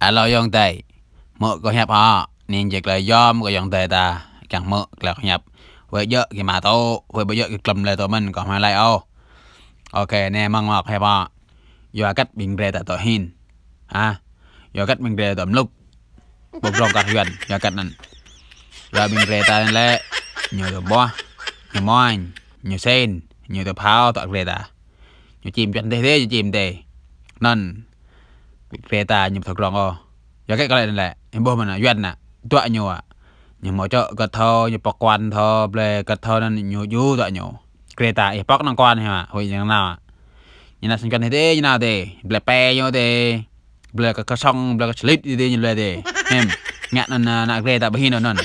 alo yon tề mượn có nhập họ à. nên việc là do có yon tề ta chẳng mượn là có nhập với vợ thì mà tô với cái cầm lại tụi mình còn hai lại ô ok nè mong mọc hay do cách bình rê tại tội hin à do cách bình rê tụm lúc bục rong cắt gần do cách nè rồi bình rê tại lệ nhiều tụi bò nhiều moan nhiều sen nhiều tụi pháo tọt rê ta nhiều chim cho anh thế nhiều chim tề nên về ta nhầm thật lòng o giờ cái cái này là em bơm mà duyên nè tọa nhiều à nhưng mà cho cật thơ như bọc quan thơ ple cật thơ nên nhiều du tọa nhiều kê ta em bọc năng quan hả hồi như nào à như nào sinh cần thế thế như nào thế ple pe như thế ple cái cái song ple cái slip như thế như ple thế em ngạn nên nà kê ta bên nó nè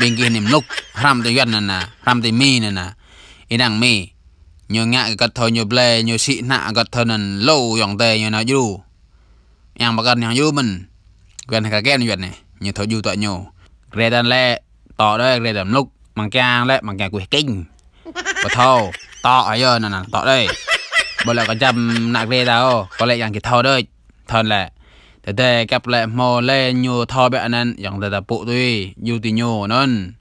bên kia niệm lúc ram tới duyên nè à, ram tới mi nè à. ý năng mi nhiều ngạ cật thơ nhiều ple nhiều sĩ nạ cật thơ nên lâu dòng tề như nào du yang bagan yang yu mình quen cả game như này như thấu yu tội nhiều rê đàn lệ tỏ đây rê đầm lúc bằng kia lệ bằng kia quỷ kinh và thâu tỏ ở giờ nè to tỏ đây bây giờ có chăm nạc rê đâu có lẽ yang kia thâu đây thân lệ thế thế gặp lệ mò lệ nhiều thâu bé anh yang ta ta phụ tuy yu tì nhiều nên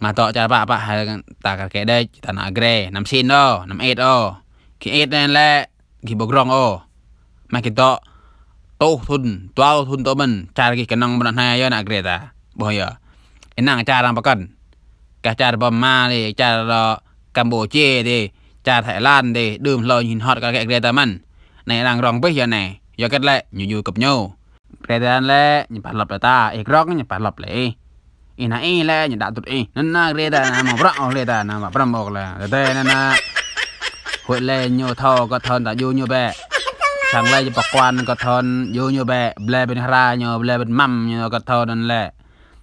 mà tỏ cha bà bà hay ta cả cái đây ta nạc rê nằm xin đó nằm ết đó khi ết nên lệ khi bộc rong ô mà khi tỏ tô thun toa thun tô mình cha cái cái năng bên hai giờ nãy kia ta bây giờ cái năng cha làm bao cần cái cha bờ ma đi cha campuchia đi cha thái lan đi đường lời nhìn hot cái kia ta mình này đang rong bây giờ này giờ cái lệ nhiều nhiều cặp nhau kia ta lệ nhìn phải lập lại ta ít rong nhìn phải lập lại ina i le nya da tut i nan na re na ma bra o le na ma bra mo la da te na na hu le nyo tho ko thon da yu nyu be chẳng lẽ cho bà quan có thon vô như bè lê bên ra như lê bên mâm như có thon nên lẹ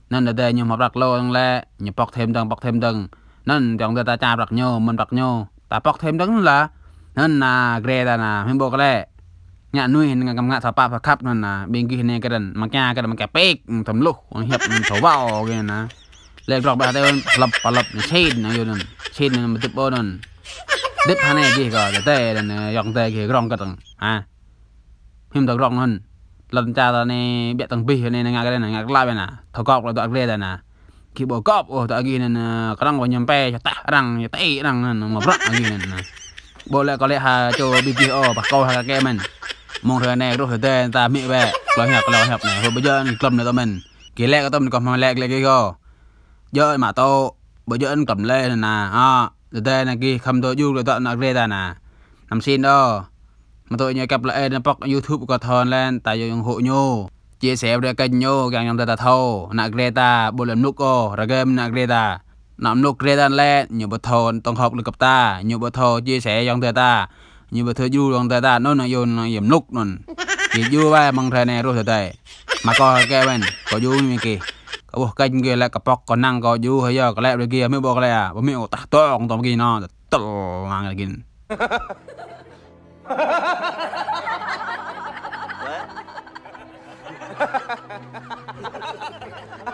nên là đây như mà bạc lô nên lẹ như bọc thêm đừng bọc thêm đừng nên trong đây ta cha bạc nhô mình bạc nhô ta bọc thêm đừng là nên là gre ta là mình bộ cái lẹ nhà nuôi hình ngầm ngạ thảo pa phá khắp nên là bên kia hình cái đần mà kia cái đần mà kẹp bếc thầm lúc hiệp thổ bao cái này លេខរកបាទក្លឹបប្លឹបឆេនយូនឆេនមិនទឹកបូនដិបហ្នឹងគេក៏តែយកតែគេក្រងក៏ទាំងអា hiểm đặc rộng hơn lần cha ta nè bẹ tầng pi nên ngạc đây này ngạc lại này nè thầu cọp là tọa đây này khi bộ cọp ở tọa ghi này có răng vào nhầm pe cho tạ răng cho tay răng nên mà rắc ghi này bộ lại có lẽ hà cho BPO và câu hà cái mình mong thời này rồi thời ta mẹ về lo hẹp lo hẹp này rồi bây giờ anh cầm này tao mình kỳ lẽ cái tao mình còn mà lẹ lẽ cái go giờ mà tao bây giờ anh cầm lên nè à rồi đây này kia không tôi du rồi tao nó đây nè nằm xin đó mà tôi nhớ gặp lại nó bóc youtube của Thôn lên tại dùng hộ nhô chia sẻ với kênh nhô càng nhầm ta thâu nạc rê ta bộ lần nút ô ra game nạc rê ta nằm nút rê ta lên nhiều bộ thôn tổng hợp lực cặp ta nhiều bộ thôn chia sẻ dòng ta ta nhiều bộ thơ du dòng ta ta nó nó dùng yểm nút nôn chỉ du ba bằng thề này rồi thề tệ mà có cái bên có du như kì có bộ kênh kia là cặp bóc có năng có du hay giờ có lẽ được kìa, mới bộ cái này à bố miệng ta to còn tao kia nó tao ngang kia 哈哈哈哈